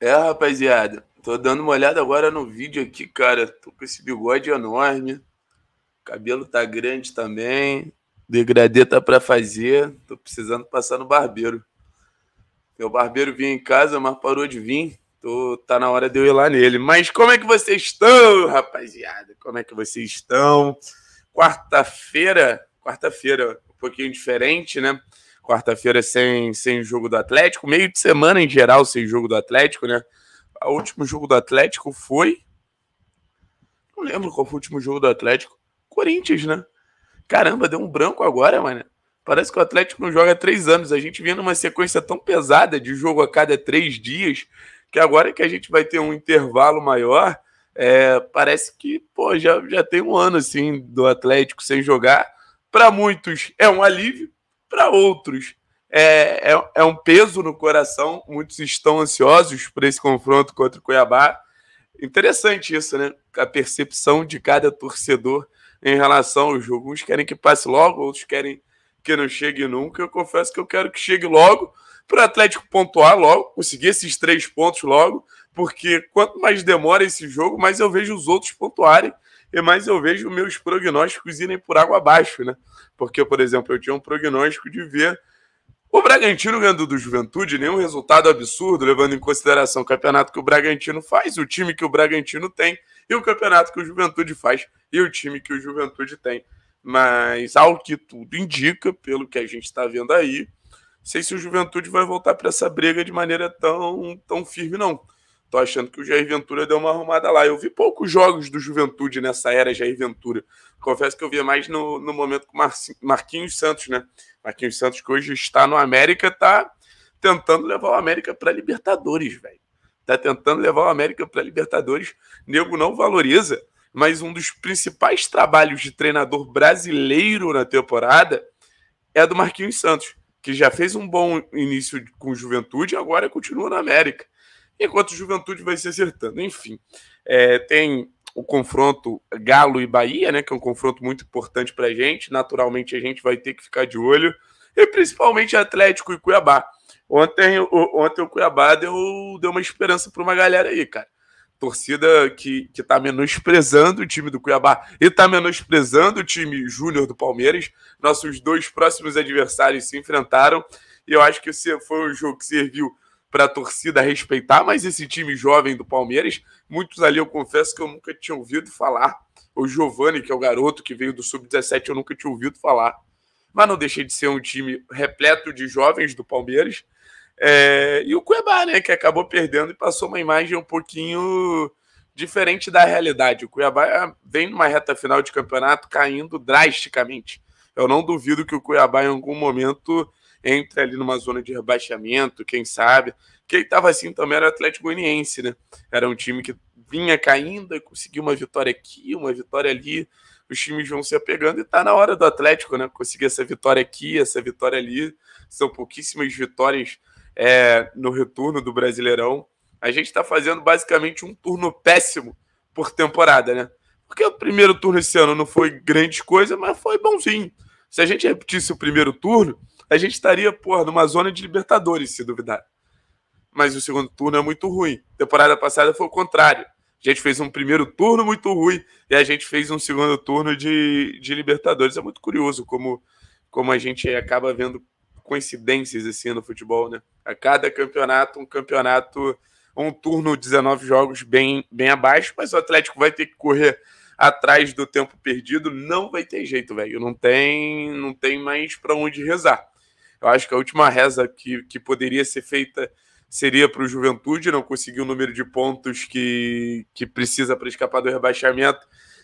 É, rapaziada. Tô dando uma olhada agora no vídeo aqui, cara. Tô com esse bigode enorme. Cabelo tá grande também. Degradê tá pra fazer. Tô precisando passar no barbeiro. Meu barbeiro vinha em casa, mas parou de vir. Tô, tá na hora de eu ir lá nele. Mas como é que vocês estão, rapaziada? Como é que vocês estão? Quarta-feira, quarta-feira, um pouquinho diferente, né? Quarta-feira sem, sem jogo do Atlético, meio de semana em geral sem jogo do Atlético, né? O último jogo do Atlético foi. Não lembro qual foi o último jogo do Atlético. Corinthians, né? Caramba, deu um branco agora, mano. Parece que o Atlético não joga há três anos. A gente vinha numa sequência tão pesada de jogo a cada três dias que agora que a gente vai ter um intervalo maior, é, parece que pô, já, já tem um ano assim do Atlético sem jogar. Para muitos é um alívio, para outros é, é, é, um peso no coração. Muitos estão ansiosos por esse confronto contra o Cuiabá. Interessante isso, né? A percepção de cada torcedor em relação ao jogo. Uns querem que passe logo, outros querem que não chegue nunca. Eu confesso que eu quero que chegue logo para o Atlético pontuar logo, conseguir esses três pontos logo, porque quanto mais demora esse jogo, mais eu vejo os outros pontuarem mas eu vejo meus prognósticos irem por água abaixo, né? Porque, por exemplo, eu tinha um prognóstico de ver o Bragantino ganhando do Juventude, nenhum resultado absurdo, levando em consideração o campeonato que o Bragantino faz, o time que o Bragantino tem, e o campeonato que o Juventude faz, e o time que o Juventude tem. Mas, ao que tudo indica, pelo que a gente está vendo aí, não sei se o Juventude vai voltar para essa briga de maneira tão, tão firme, não. Tô achando que o Jair Ventura deu uma arrumada lá. Eu vi poucos jogos do Juventude nessa era Jair Ventura. Confesso que eu via mais no, no momento com Mar Marquinhos Santos, né? Marquinhos Santos, que hoje está no América, tá tentando levar o América para Libertadores, velho. Tá tentando levar o América para Libertadores. Nego não valoriza, mas um dos principais trabalhos de treinador brasileiro na temporada é do Marquinhos Santos, que já fez um bom início com Juventude e agora continua na América enquanto Juventude vai se acertando. Enfim, é, tem o confronto Galo e Bahia, né, que é um confronto muito importante para a gente. Naturalmente, a gente vai ter que ficar de olho, e principalmente Atlético e Cuiabá. Ontem, o, ontem o Cuiabá deu, deu uma esperança para uma galera aí, cara. Torcida que, que tá menosprezando o time do Cuiabá e tá menosprezando o time júnior do Palmeiras. Nossos dois próximos adversários se enfrentaram e eu acho que foi um jogo que serviu para a torcida respeitar, mas esse time jovem do Palmeiras, muitos ali eu confesso que eu nunca tinha ouvido falar. O Giovani, que é o garoto que veio do sub-17, eu nunca tinha ouvido falar. Mas não deixei de ser um time repleto de jovens do Palmeiras. É... e o Cuiabá, né, que acabou perdendo e passou uma imagem um pouquinho diferente da realidade. O Cuiabá vem numa reta final de campeonato caindo drasticamente. Eu não duvido que o Cuiabá em algum momento entre ali numa zona de rebaixamento, quem sabe. Quem estava assim também era o Atlético Goianiense, né? Era um time que vinha caindo e conseguiu uma vitória aqui, uma vitória ali. Os times vão se apegando e tá na hora do Atlético, né? Conseguir essa vitória aqui, essa vitória ali. São pouquíssimas vitórias é, no retorno do Brasileirão. A gente está fazendo basicamente um turno péssimo por temporada, né? Porque o primeiro turno esse ano não foi grande coisa, mas foi bonzinho. Se a gente repetisse o primeiro turno, a gente estaria, porra, numa zona de Libertadores, se duvidar. Mas o segundo turno é muito ruim. Temporada passada foi o contrário. A gente fez um primeiro turno muito ruim e a gente fez um segundo turno de, de Libertadores. É muito curioso como, como a gente acaba vendo coincidências assim no futebol, né? A cada campeonato, um campeonato, um turno, 19 jogos bem, bem abaixo, mas o Atlético vai ter que correr atrás do tempo perdido, não vai ter jeito, velho. Não tem, não tem mais para onde rezar. Eu acho que a última reza que, que poderia ser feita seria para o Juventude, não conseguiu o número de pontos que, que precisa para escapar do rebaixamento,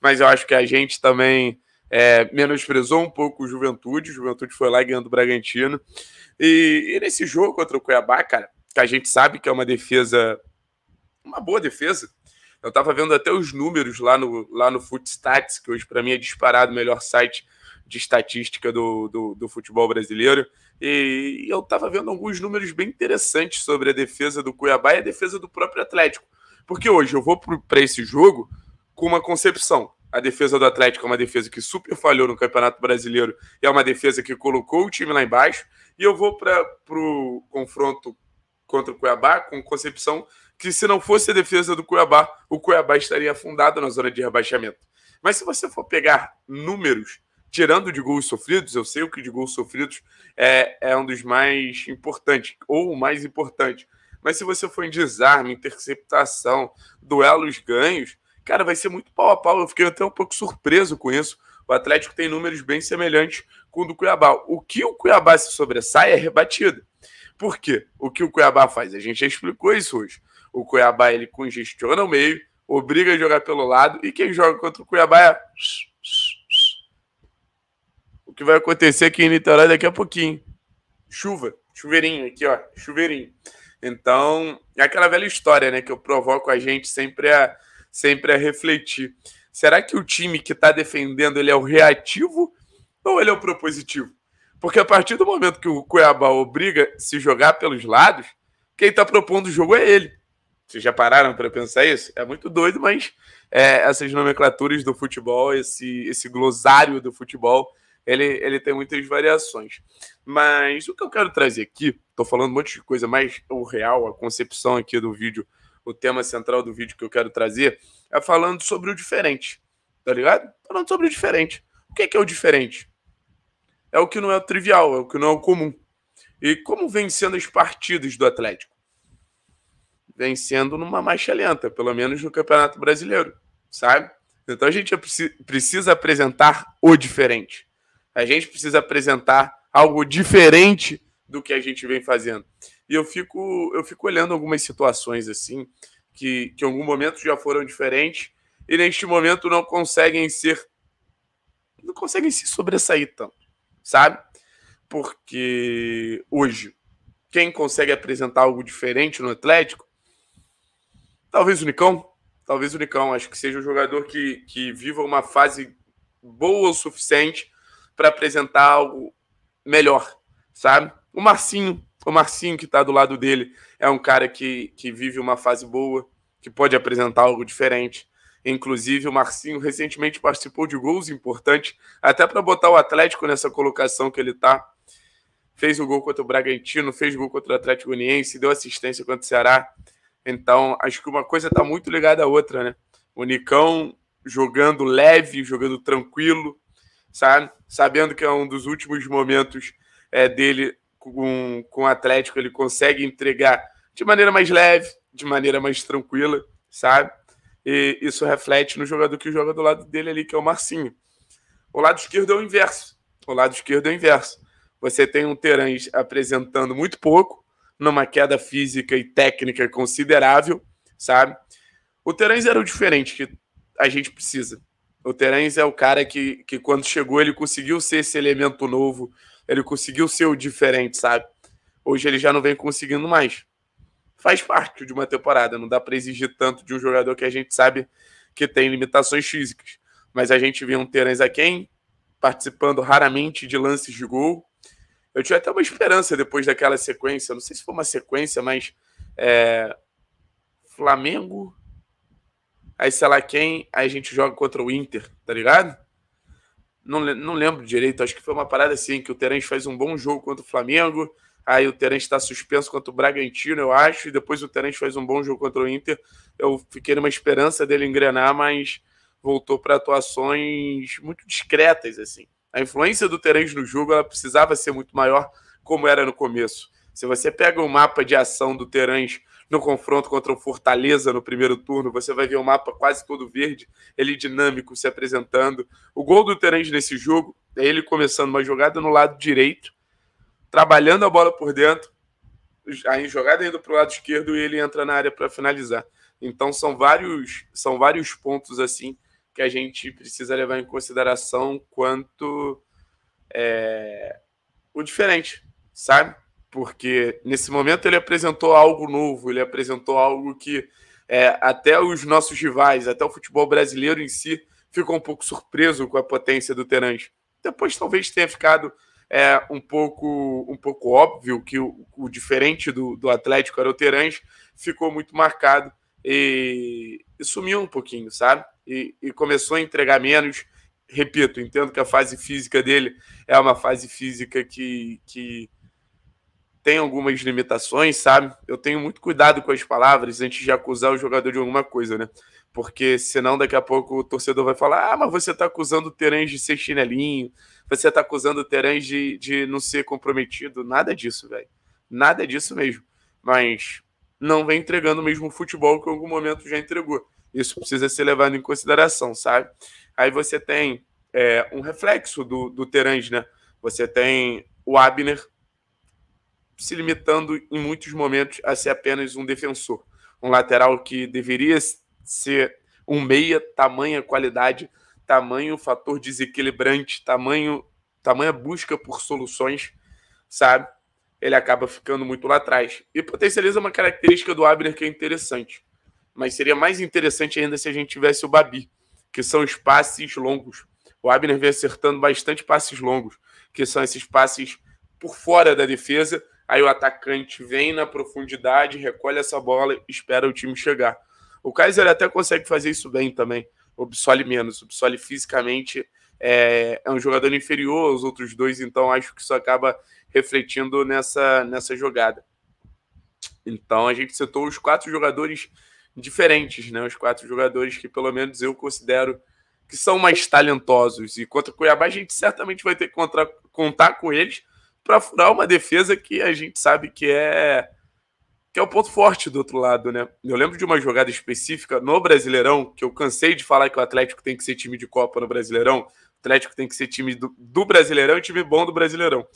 mas eu acho que a gente também é, menosprezou um pouco o Juventude, o Juventude foi lá ganhando o Bragantino, e, e nesse jogo contra o Cuiabá, cara, que a gente sabe que é uma defesa, uma boa defesa, eu estava vendo até os números lá no, lá no Footstats, que hoje para mim é disparado o melhor site de estatística do, do, do futebol brasileiro. E eu estava vendo alguns números bem interessantes sobre a defesa do Cuiabá e a defesa do próprio Atlético. Porque hoje eu vou para esse jogo com uma concepção. A defesa do Atlético é uma defesa que super falhou no Campeonato Brasileiro e é uma defesa que colocou o time lá embaixo. E eu vou para o confronto contra o Cuiabá com concepção que se não fosse a defesa do Cuiabá, o Cuiabá estaria afundado na zona de rebaixamento. Mas se você for pegar números tirando de gols sofridos, eu sei o que de gols sofridos é, é um dos mais importantes, ou o mais importante. Mas se você for em desarme, interceptação, duelos ganhos, cara, vai ser muito pau a pau. Eu fiquei até um pouco surpreso com isso. O Atlético tem números bem semelhantes com o do Cuiabá. O que o Cuiabá se sobressai é rebatida. Por quê? O que o Cuiabá faz? A gente já explicou isso hoje. O Cuiabá ele congestiona o meio, obriga a jogar pelo lado, e quem joga contra o Cuiabá é que vai acontecer aqui em Niterói daqui a pouquinho. Chuva, chuveirinho aqui, ó, chuveirinho. Então, é aquela velha história, né, que eu provoco a gente sempre a, sempre a refletir. Será que o time que está defendendo ele é o reativo ou ele é o propositivo? Porque a partir do momento que o Cuiabá obriga se jogar pelos lados, quem está propondo o jogo é ele. Vocês já pararam para pensar isso? É muito doido, mas é, essas nomenclaturas do futebol, esse, esse glosário do futebol, ele, ele tem muitas variações. Mas o que eu quero trazer aqui, tô falando um monte de coisa, mas o real, a concepção aqui do vídeo, o tema central do vídeo que eu quero trazer, é falando sobre o diferente, tá ligado? Falando sobre o diferente. O que é, que é o diferente? É o que não é trivial, é o que não é o comum. E como vem sendo as partidas do Atlético? Vem sendo numa marcha lenta, pelo menos no Campeonato Brasileiro, sabe? Então a gente é precisa apresentar o diferente. A gente precisa apresentar algo diferente do que a gente vem fazendo. E eu fico, eu fico olhando algumas situações assim, que, que em algum momento já foram diferentes e neste momento não conseguem ser. não conseguem se sobressair tanto, sabe? Porque hoje, quem consegue apresentar algo diferente no Atlético, talvez o Nicão, talvez o Nicão, acho que seja um jogador que, que viva uma fase boa o suficiente para apresentar algo melhor, sabe? O Marcinho, o Marcinho que está do lado dele, é um cara que, que vive uma fase boa, que pode apresentar algo diferente. Inclusive, o Marcinho recentemente participou de gols importantes, até para botar o Atlético nessa colocação que ele está. Fez o gol contra o Bragantino, fez o gol contra o Atlético Goianiense, deu assistência contra o Ceará. Então, acho que uma coisa está muito ligada à outra, né? O Nicão jogando leve, jogando tranquilo, sabe? Sabendo que é um dos últimos momentos é, dele com, com o Atlético, ele consegue entregar de maneira mais leve, de maneira mais tranquila, sabe? E isso reflete no jogador que joga do lado dele ali, que é o Marcinho. O lado esquerdo é o inverso. O lado esquerdo é o inverso. Você tem um Terãs apresentando muito pouco, numa queda física e técnica considerável, sabe? O Terãs era o diferente que a gente precisa. O Terence é o cara que, que quando chegou, ele conseguiu ser esse elemento novo, ele conseguiu ser o diferente, sabe? Hoje ele já não vem conseguindo mais. Faz parte de uma temporada, não dá para exigir tanto de um jogador que a gente sabe que tem limitações físicas. Mas a gente viu um Terence aquém participando raramente de lances de gol. Eu tinha até uma esperança depois daquela sequência, não sei se foi uma sequência, mas é... Flamengo, aí sei lá quem, aí a gente joga contra o Inter, tá ligado? Não, não lembro direito, acho que foi uma parada assim, que o Terence faz um bom jogo contra o Flamengo, aí o Terence está suspenso contra o Bragantino, eu acho, e depois o Terence faz um bom jogo contra o Inter. Eu fiquei numa esperança dele engrenar, mas voltou para atuações muito discretas, assim. A influência do Terence no jogo ela precisava ser muito maior, como era no começo. Se você pega o um mapa de ação do Terence no confronto contra o Fortaleza no primeiro turno. Você vai ver o um mapa quase todo verde, ele dinâmico se apresentando. O gol do Terence nesse jogo é ele começando uma jogada no lado direito, trabalhando a bola por dentro, aí jogada indo para o lado esquerdo e ele entra na área para finalizar. Então são vários, são vários pontos assim que a gente precisa levar em consideração quanto é, o diferente, sabe? porque nesse momento ele apresentou algo novo, ele apresentou algo que é, até os nossos rivais, até o futebol brasileiro em si, ficou um pouco surpreso com a potência do Terence. Depois talvez tenha ficado é, um pouco um pouco óbvio que o, o diferente do, do Atlético era o Terence, ficou muito marcado e, e, sumiu um pouquinho, sabe? E, e começou a entregar menos. Repito, entendo que a fase física dele é uma fase física que, que tem algumas limitações, sabe? Eu tenho muito cuidado com as palavras antes de acusar o jogador de alguma coisa, né? Porque senão daqui a pouco o torcedor vai falar: ah, mas você tá acusando o Terãs de ser chinelinho, você tá acusando o Terãs de, de não ser comprometido. Nada disso, velho. Nada disso mesmo. Mas não vem entregando o mesmo futebol que em algum momento já entregou. Isso precisa ser levado em consideração, sabe? Aí você tem é, um reflexo do, do Terãs, né? Você tem o Abner se limitando em muitos momentos a ser apenas um defensor. Um lateral que deveria ser um meia, tamanha qualidade, tamanho fator desequilibrante, tamanho tamanha busca por soluções, sabe? Ele acaba ficando muito lá atrás. E potencializa uma característica do Abner que é interessante. Mas seria mais interessante ainda se a gente tivesse o Babi, que são os passes longos. O Abner vem acertando bastante passes longos, que são esses passes por fora da defesa, Aí o atacante vem na profundidade, recolhe essa bola e espera o time chegar. O Kaiser até consegue fazer isso bem também. Obsole menos, obsole fisicamente. É, é um jogador inferior aos outros dois, então acho que isso acaba refletindo nessa, nessa jogada. Então a gente citou os quatro jogadores diferentes, né? Os quatro jogadores que pelo menos eu considero que são mais talentosos. E contra o Cuiabá a gente certamente vai ter que contar com eles, para furar uma defesa que a gente sabe que é que é o ponto forte do outro lado, né? Eu lembro de uma jogada específica no Brasileirão, que eu cansei de falar que o Atlético tem que ser time de Copa no Brasileirão, o Atlético tem que ser time do, do Brasileirão e time bom do Brasileirão.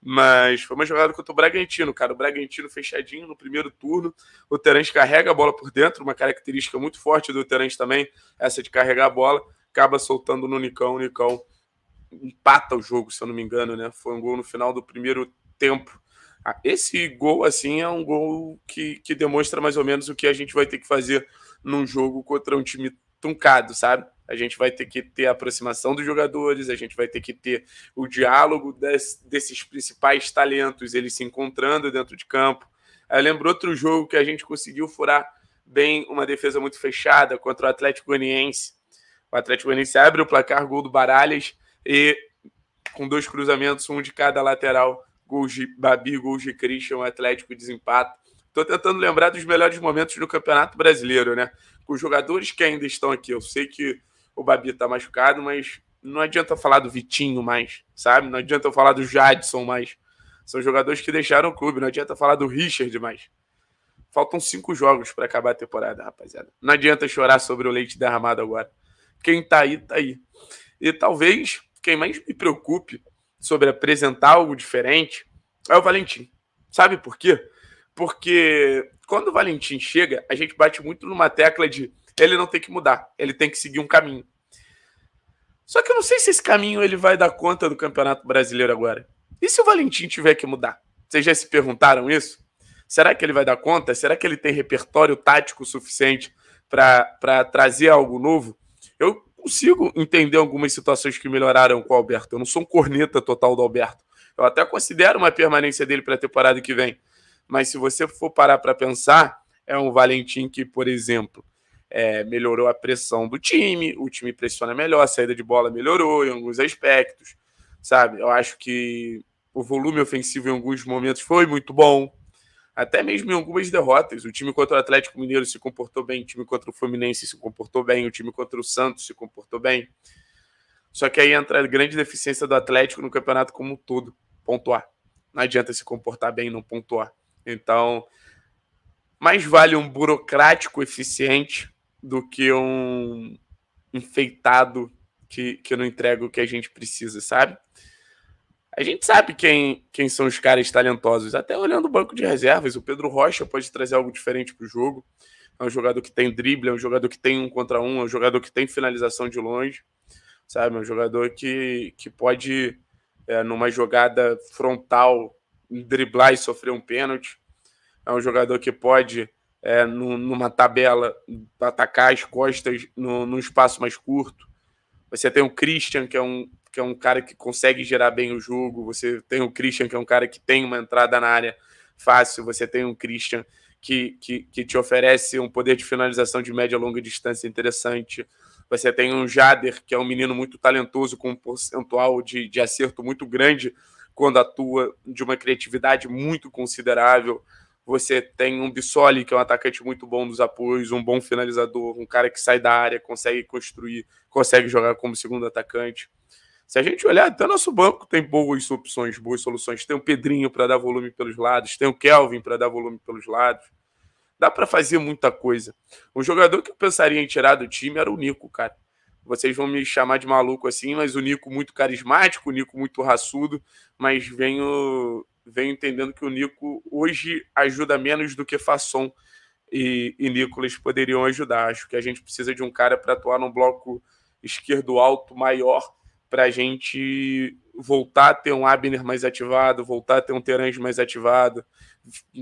Mas foi uma jogada contra o Bragantino, cara. O Bragantino fechadinho no primeiro turno. O Terence carrega a bola por dentro, uma característica muito forte do Terence também, essa de carregar a bola. Acaba soltando no Nicão, o Nicão empata o jogo, se eu não me engano, né? Foi um gol no final do primeiro tempo. Ah, esse gol, assim, é um gol que, que demonstra mais ou menos o que a gente vai ter que fazer num jogo contra um time truncado, sabe? A gente vai ter que ter a aproximação dos jogadores, a gente vai ter que ter o diálogo des, desses principais talentos, eles se encontrando dentro de campo. Ah, eu lembro outro jogo que a gente conseguiu furar bem uma defesa muito fechada contra o Atlético Goianiense. O Atlético Goianiense abre o placar, gol do Baralhas, e com dois cruzamentos, um de cada lateral, gol de Babi, gol de Christian, Atlético desempata. Estou tentando lembrar dos melhores momentos do Campeonato Brasileiro, né? Com os jogadores que ainda estão aqui. Eu sei que o Babi está machucado, mas não adianta falar do Vitinho mais, sabe? Não adianta falar do Jadson mais. São jogadores que deixaram o clube. Não adianta falar do Richard mais. Faltam cinco jogos para acabar a temporada, rapaziada. Não adianta chorar sobre o leite derramado agora. Quem tá aí, tá aí. E talvez quem mais me preocupe sobre apresentar algo diferente é o Valentim. Sabe por quê? Porque quando o Valentim chega, a gente bate muito numa tecla de ele não tem que mudar, ele tem que seguir um caminho. Só que eu não sei se esse caminho ele vai dar conta do Campeonato Brasileiro agora. E se o Valentim tiver que mudar? Vocês já se perguntaram isso? Será que ele vai dar conta? Será que ele tem repertório tático suficiente para trazer algo novo? Eu consigo entender algumas situações que melhoraram com o Alberto. Eu não sou um corneta total do Alberto. Eu até considero uma permanência dele para a temporada que vem. Mas se você for parar para pensar, é um Valentim que, por exemplo, é, melhorou a pressão do time, o time pressiona melhor, a saída de bola melhorou em alguns aspectos, sabe? Eu acho que o volume ofensivo em alguns momentos foi muito bom até mesmo em algumas derrotas. O time contra o Atlético Mineiro se comportou bem, o time contra o Fluminense se comportou bem, o time contra o Santos se comportou bem. Só que aí entra a grande deficiência do Atlético no campeonato como um todo, pontuar. Não adianta se comportar bem e não pontuar. Então, mais vale um burocrático eficiente do que um enfeitado que, que não entrega o que a gente precisa, sabe? A gente sabe quem, quem são os caras talentosos, até olhando o banco de reservas. O Pedro Rocha pode trazer algo diferente para o jogo. É um jogador que tem drible, é um jogador que tem um contra um, é um jogador que tem finalização de longe, sabe? É um jogador que, que pode, é, numa jogada frontal, driblar e sofrer um pênalti. É um jogador que pode, é, no, numa tabela, atacar as costas no, num espaço mais curto. Você tem o Christian, que é um que é um cara que consegue gerar bem o jogo, você tem o Christian, que é um cara que tem uma entrada na área fácil, você tem um Christian que, que, que te oferece um poder de finalização de média e longa distância interessante. Você tem um Jader, que é um menino muito talentoso, com um percentual de, de acerto muito grande quando atua, de uma criatividade muito considerável. Você tem um Bissoli, que é um atacante muito bom nos apoios, um bom finalizador, um cara que sai da área, consegue construir, consegue jogar como segundo atacante. Se a gente olhar, até nosso banco tem boas opções, boas soluções. Tem o Pedrinho para dar volume pelos lados, tem o Kelvin para dar volume pelos lados. Dá para fazer muita coisa. Um jogador que eu pensaria em tirar do time era o Nico, cara. Vocês vão me chamar de maluco assim, mas o Nico muito carismático, o Nico muito raçudo, mas venho, venho entendendo que o Nico hoje ajuda menos do que Fasson e, e Nicolas poderiam ajudar. Acho que a gente precisa de um cara para atuar num bloco esquerdo alto maior para a gente voltar a ter um Abner mais ativado, voltar a ter um Terange mais ativado,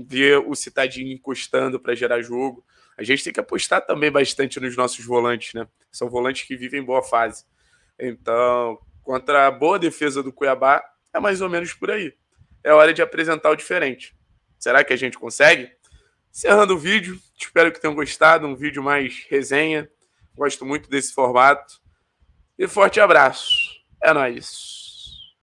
ver o Citadinho encostando para gerar jogo. A gente tem que apostar também bastante nos nossos volantes, né? São volantes que vivem boa fase. Então, contra a boa defesa do Cuiabá, é mais ou menos por aí. É hora de apresentar o diferente. Será que a gente consegue? Encerrando o vídeo, espero que tenham gostado. Um vídeo mais resenha. Gosto muito desse formato. E forte abraço. É nóis.